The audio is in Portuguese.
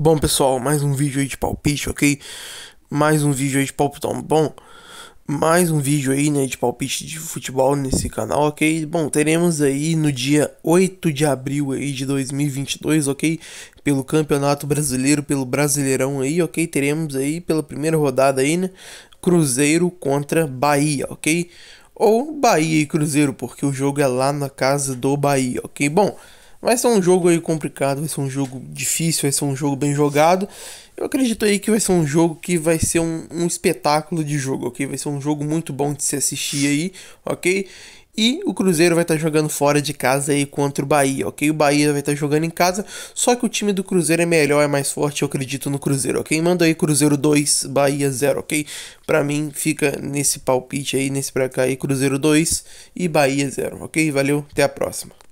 Bom pessoal, mais um vídeo aí de palpite, ok? Mais um vídeo aí de palpitão tá bom. Mais um vídeo aí, né, de palpite de futebol nesse canal, ok? Bom, teremos aí no dia 8 de abril aí de 2022, ok? Pelo Campeonato Brasileiro, pelo Brasileirão aí, ok? Teremos aí pela primeira rodada aí, né, Cruzeiro contra Bahia, ok? Ou Bahia e Cruzeiro, porque o jogo é lá na casa do Bahia, ok? Bom... Vai ser um jogo aí complicado, vai ser um jogo difícil, vai ser um jogo bem jogado. Eu acredito aí que vai ser um jogo que vai ser um, um espetáculo de jogo, ok? Vai ser um jogo muito bom de se assistir aí, ok? E o Cruzeiro vai estar tá jogando fora de casa aí contra o Bahia, ok? O Bahia vai estar tá jogando em casa, só que o time do Cruzeiro é melhor, é mais forte, eu acredito no Cruzeiro, ok? Manda aí Cruzeiro 2, Bahia 0, ok? Pra mim fica nesse palpite aí, nesse pra cá aí, Cruzeiro 2 e Bahia 0, ok? Valeu, até a próxima.